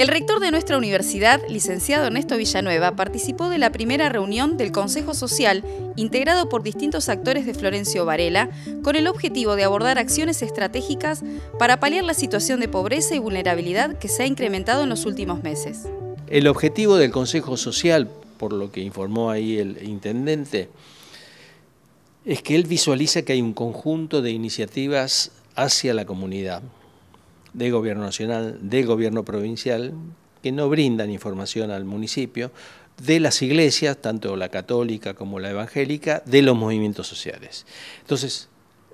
El rector de nuestra universidad, licenciado Ernesto Villanueva, participó de la primera reunión del Consejo Social, integrado por distintos actores de Florencio Varela, con el objetivo de abordar acciones estratégicas para paliar la situación de pobreza y vulnerabilidad que se ha incrementado en los últimos meses. El objetivo del Consejo Social, por lo que informó ahí el intendente, es que él visualiza que hay un conjunto de iniciativas hacia la comunidad de gobierno nacional, de gobierno provincial, que no brindan información al municipio de las iglesias, tanto la católica como la evangélica, de los movimientos sociales. Entonces,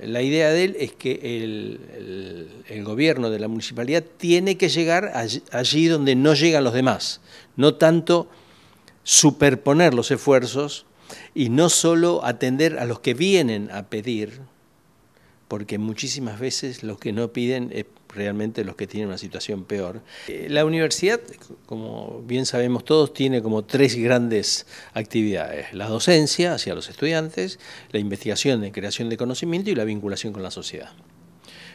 la idea de él es que el, gobierno de la municipalidad tiene que llegar allí, allí donde no llegan los demás, no tanto superponer los esfuerzos y no solo atender a los que vienen a pedir porque muchísimas veces los que no piden es realmente los que tienen una situación peor. Eh, la universidad, como bien sabemos todos, tiene como tres grandes actividades. La docencia hacia los estudiantes, la investigación de creación de conocimiento y la vinculación con la sociedad.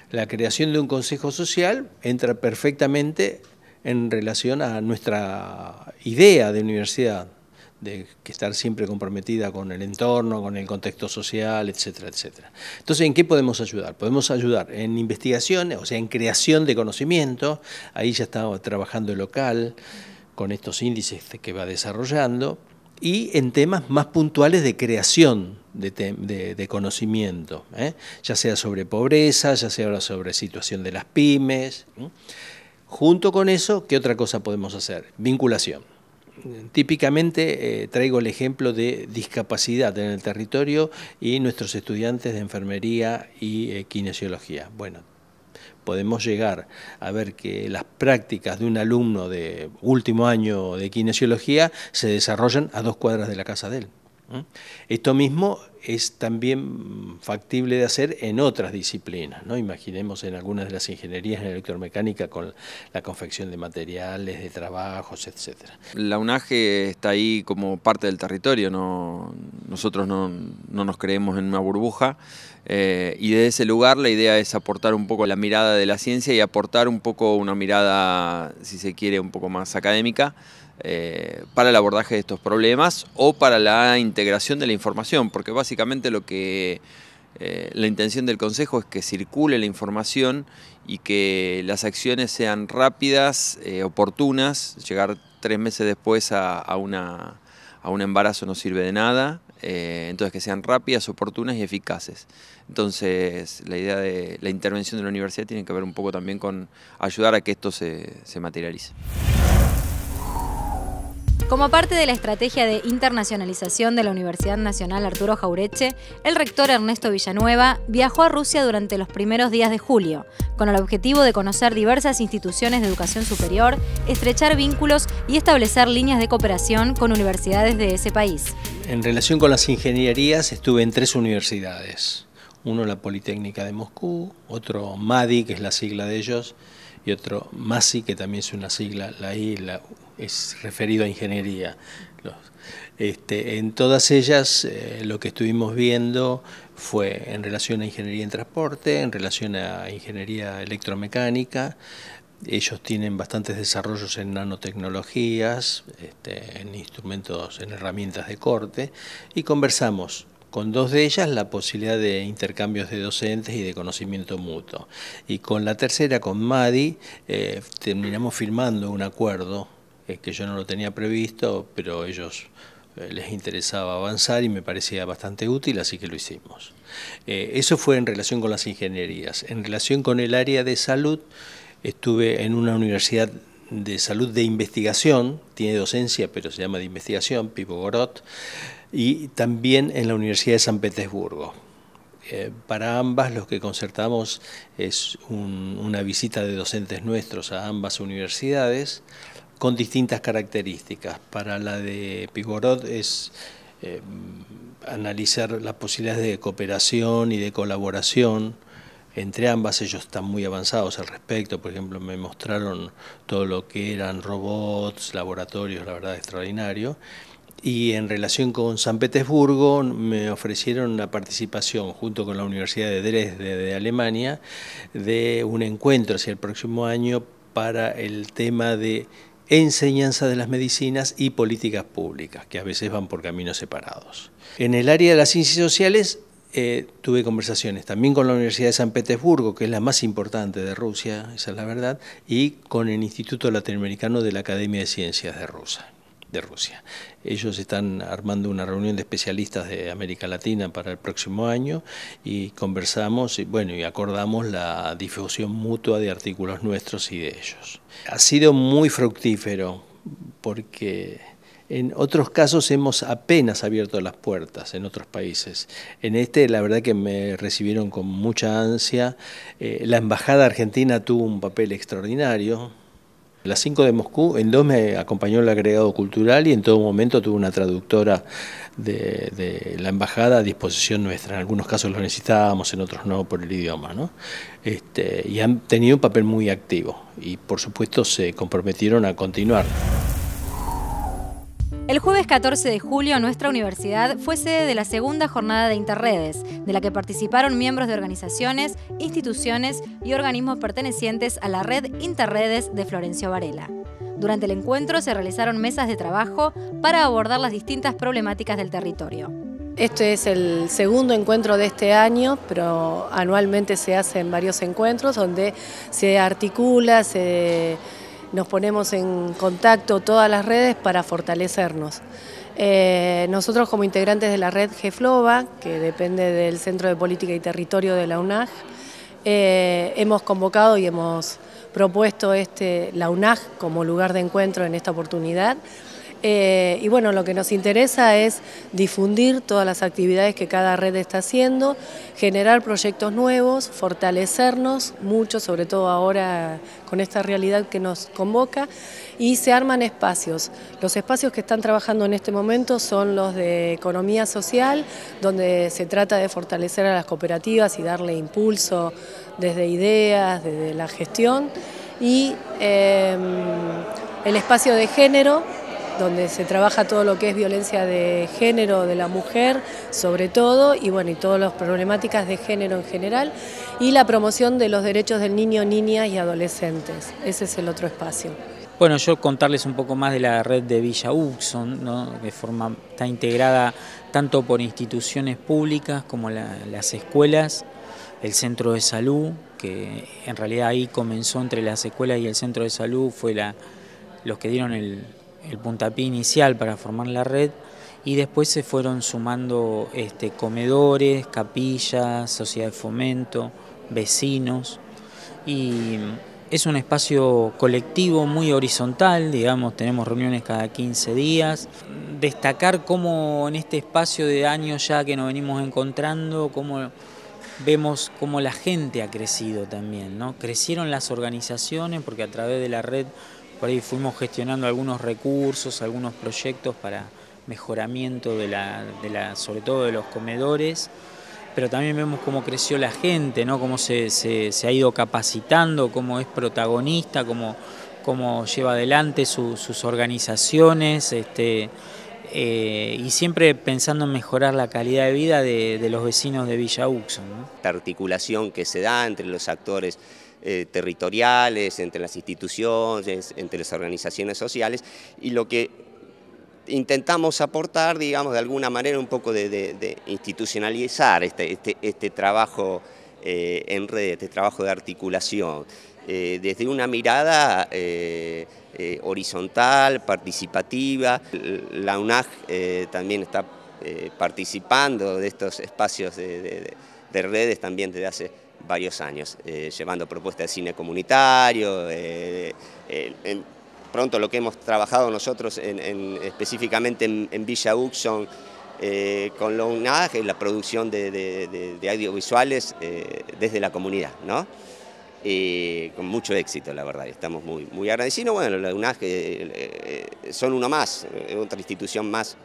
La creación de un consejo social entra perfectamente en relación a nuestra idea de universidad de que estar siempre comprometida con el entorno, con el contexto social, etcétera, etcétera. Entonces, ¿en qué podemos ayudar? Podemos ayudar en investigaciones, o sea, en creación de conocimiento, ahí ya está trabajando el local con estos índices que va desarrollando, y en temas más puntuales de creación de, conocimiento, ¿eh? ya sea sobre pobreza, ya sea sobre situación de las pymes. Junto con eso, ¿qué otra cosa podemos hacer? Vinculación. Típicamente eh, traigo el ejemplo de discapacidad en el territorio y nuestros estudiantes de enfermería y eh, kinesiología. Bueno, podemos llegar a ver que las prácticas de un alumno de último año de kinesiología se desarrollan a dos cuadras de la casa de él. Esto mismo es también factible de hacer en otras disciplinas, ¿no? Imaginemos en algunas de las ingenierías en electromecánica con la confección de materiales, de trabajos, etc. La UNAGE está ahí como parte del territorio, no, nosotros no, nos creemos en una burbuja eh, y desde ese lugar la idea es aportar un poco la mirada de la ciencia y aportar un poco una mirada, si se quiere, un poco más académica eh, para el abordaje de estos problemas o para la integración de la información, porque básicamente lo que eh, la intención del Consejo es que circule la información y que las acciones sean rápidas, eh, oportunas, llegar tres meses después a, un embarazo no sirve de nada, entonces que sean rápidas, oportunas y eficaces. Entonces la idea de la intervención de la universidad tiene que ver un poco también con ayudar a que esto se materialice. Como parte de la estrategia de internacionalización de la Universidad Nacional Arturo Jaureche, el rector Ernesto Villanueva viajó a Rusia durante los primeros días de julio, con el objetivo de conocer diversas instituciones de educación superior, estrechar vínculos y establecer líneas de cooperación con universidades de ese país. En relación con las ingenierías, estuve en tres universidades. Uno la Politécnica de Moscú, otro MADI, que es la sigla de ellos, y otro MASI, que también es una sigla, la I es referido a ingeniería. Este, en todas ellas eh, lo que estuvimos viendo fue en relación a ingeniería en transporte, en relación a ingeniería electromecánica, ellos tienen bastantes desarrollos en nanotecnologías, este, en instrumentos, en herramientas de corte, y conversamos con dos de ellas la posibilidad de intercambios de docentes y de conocimiento mutuo. Y con la tercera, con Madi, eh, terminamos firmando un acuerdo eh, que yo no lo tenía previsto, pero ellos eh, les interesaba avanzar y me parecía bastante útil, así que lo hicimos. eso fue en relación con las ingenierías. En relación con el área de salud, estuve en una universidad de Salud de Investigación, tiene docencia, pero se llama de investigación, Pipo y también en la Universidad de San Petersburgo. Eh, para ambas lo que concertamos es una visita de docentes nuestros a ambas universidades con distintas características. Para la de Pigorod es eh, analizar las posibilidades de cooperación y de colaboración entre ambas, ellos están muy avanzados al respecto, por ejemplo, me mostraron todo lo que eran robots, laboratorios, la verdad, extraordinario. Y en relación con San Petersburgo, me ofrecieron la participación junto con la Universidad de Dresde de Alemania de un encuentro hacia el próximo año para el tema de enseñanza de las medicinas y políticas públicas, que a veces van por caminos separados. En el área de las ciencias sociales eh, tuve conversaciones también con la Universidad de San Petersburgo, que es la más importante de Rusia, esa es la verdad, y con el Instituto Latinoamericano de la Academia de Ciencias de Rusia. De Rusia. Ellos están armando una reunión de especialistas de América Latina para el próximo año y conversamos bueno y acordamos la difusión mutua de artículos nuestros y de ellos. Ha sido muy fructífero porque en otros casos hemos apenas abierto las puertas en otros países. En este, la verdad que me recibieron con mucha ansia. Eh, la Embajada Argentina tuvo un papel extraordinario. La las 5 de Moscú, en dos me acompañó el agregado cultural y en todo momento tuvo una traductora de, la embajada a disposición nuestra. En algunos casos lo necesitábamos, en otros no, por el idioma. ¿no? Este, y han tenido un papel muy activo y por supuesto se comprometieron a continuar. El jueves 14 de julio nuestra universidad fue sede de la segunda jornada de Interredes, de la que participaron miembros de organizaciones, instituciones y organismos pertenecientes a la red Interredes de Florencio Varela. Durante el encuentro se realizaron mesas de trabajo para abordar las distintas problemáticas del territorio. Este es el segundo encuentro de este año, pero anualmente se hacen varios encuentros donde se articula, se nos ponemos en contacto todas las redes para fortalecernos. Eh, nosotros como integrantes de la red GEFLOBA, que depende del Centro de Política y Territorio de la UNAG, eh, hemos convocado y hemos propuesto este, la UNAG como lugar de encuentro en esta oportunidad. Eh, y bueno, lo que nos interesa es difundir todas las actividades que cada red está haciendo, generar proyectos nuevos, fortalecernos mucho, sobre todo ahora con esta realidad que nos convoca, y se arman espacios. Los espacios que están trabajando en este momento son los de economía social, donde se trata de fortalecer a las cooperativas y darle impulso desde ideas, desde la gestión, y em, el espacio de género, donde se trabaja todo lo que es violencia de género, de la mujer, sobre todo, y bueno, y todas las problemáticas de género en general, y la promoción de los derechos del niño, niñas y adolescentes. Ese es el otro espacio. Bueno, yo contarles un poco más de la red de Villa Uxon, ¿no? que forma, está integrada tanto por instituciones públicas como las escuelas, el centro de salud, que en realidad ahí comenzó entre las escuelas y el centro de salud, fue la, los que dieron el, el puntapié inicial para formar la red y después se fueron sumando este, comedores, capillas, sociedad de fomento, vecinos y es un espacio colectivo muy horizontal, digamos, tenemos reuniones cada 15 días. Destacar cómo en este espacio de años ya que nos venimos encontrando, cómo vemos cómo la gente ha crecido también, ¿no? Crecieron las organizaciones porque a través de la red por ahí fuimos gestionando algunos recursos, algunos proyectos para mejoramiento de la, de la, sobre todo de los comedores, pero también vemos cómo creció la gente, ¿no? cómo se, ha ido capacitando, cómo es protagonista, cómo, cómo lleva adelante sus organizaciones, este, eh, y siempre pensando en mejorar la calidad de vida de, los vecinos de Villa Uxon. Esta articulación que se da entre los actores eh, territoriales, entre las instituciones, entre las organizaciones sociales, y lo que intentamos aportar, digamos, de alguna manera un poco de, institucionalizar este, este, este trabajo eh, en red, este trabajo de articulación, eh, desde una mirada horizontal, participativa. La UNAG también está participando de estos espacios de, de redes también desde hace varios años, eh, llevando propuestas de cine comunitario, eh, eh, pronto lo que hemos trabajado nosotros en, específicamente en, Villa Uxon, con la UNAG, la producción de, audiovisuales desde la comunidad, ¿no? con mucho éxito, la verdad, estamos muy, muy agradecidos. Bueno, la UNAG son uno más, otra institución más,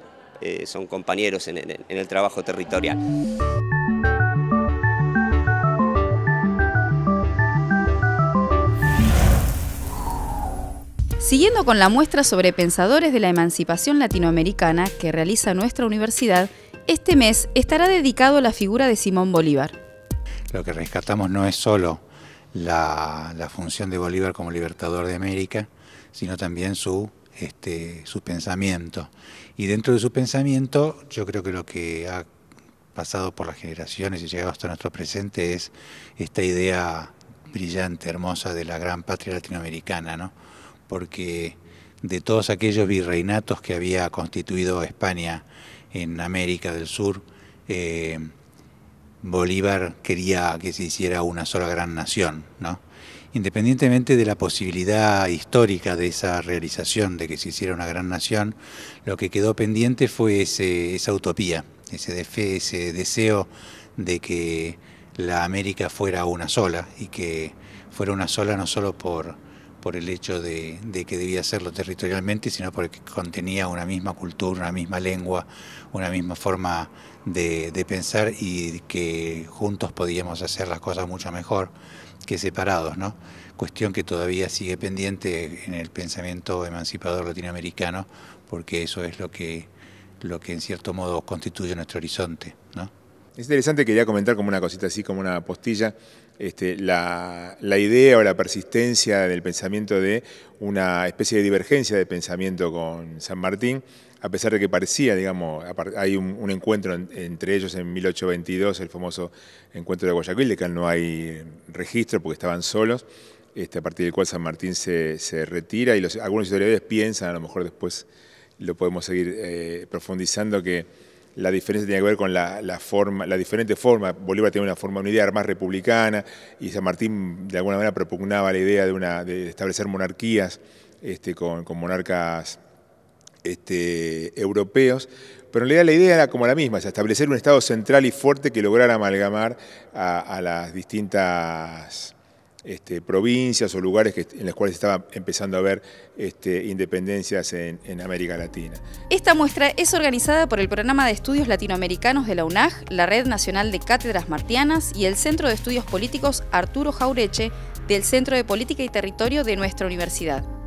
son compañeros en el trabajo territorial. Siguiendo con la muestra sobre pensadores de la emancipación latinoamericana que realiza nuestra universidad, este mes estará dedicado a la figura de Simón Bolívar. Lo que rescatamos no es solo la, función de Bolívar como libertador de América, sino también su, este, su pensamiento. Y dentro de su pensamiento, yo creo que lo que ha pasado por las generaciones y llegado hasta nuestro presente es esta idea brillante, hermosa de la gran patria latinoamericana, ¿no? porque de todos aquellos virreinatos que había constituido España en América del Sur, eh, Bolívar quería que se hiciera una sola gran nación, ¿no? Independientemente de la posibilidad histórica de esa realización, de que se hiciera una gran nación, lo que quedó pendiente fue ese, esa utopía, ese deseo de que la América fuera una sola y que fuera una sola no solo por por el hecho de, que debía hacerlo territorialmente, sino porque contenía una misma cultura, una misma lengua, una misma forma de, de pensar y que juntos podíamos hacer las cosas mucho mejor que separados, ¿no? Cuestión que todavía sigue pendiente en el pensamiento emancipador latinoamericano, porque eso es lo que, lo que en cierto modo constituye nuestro horizonte, ¿no? Es interesante, quería comentar como una cosita así, como una postilla, este, la, idea o la persistencia del pensamiento de una especie de divergencia de pensamiento con San Martín, a pesar de que parecía, digamos, hay un, encuentro entre ellos en 1822, el famoso encuentro de Guayaquil, de que no hay registro porque estaban solos, este, a partir del cual San Martín se, retira y algunos historiadores piensan, a lo mejor después lo podemos seguir eh, profundizando, que la diferencia tenía que ver con la, forma, la diferente forma. Bolívar tenía una forma, una idea más republicana y San Martín de alguna manera propugnaba la idea de, una, de establecer monarquías este, con, monarcas este, europeos. Pero en realidad la idea era como la misma, es establecer un Estado central y fuerte que lograra amalgamar a las distintas este, provincias o lugares en los cuales estaba empezando a haber este, independencias en, en, América Latina. Esta muestra es organizada por el Programa de Estudios Latinoamericanos de la UNAG, la Red Nacional de Cátedras Martianas y el Centro de Estudios Políticos Arturo Jaureche del Centro de Política y Territorio de nuestra universidad.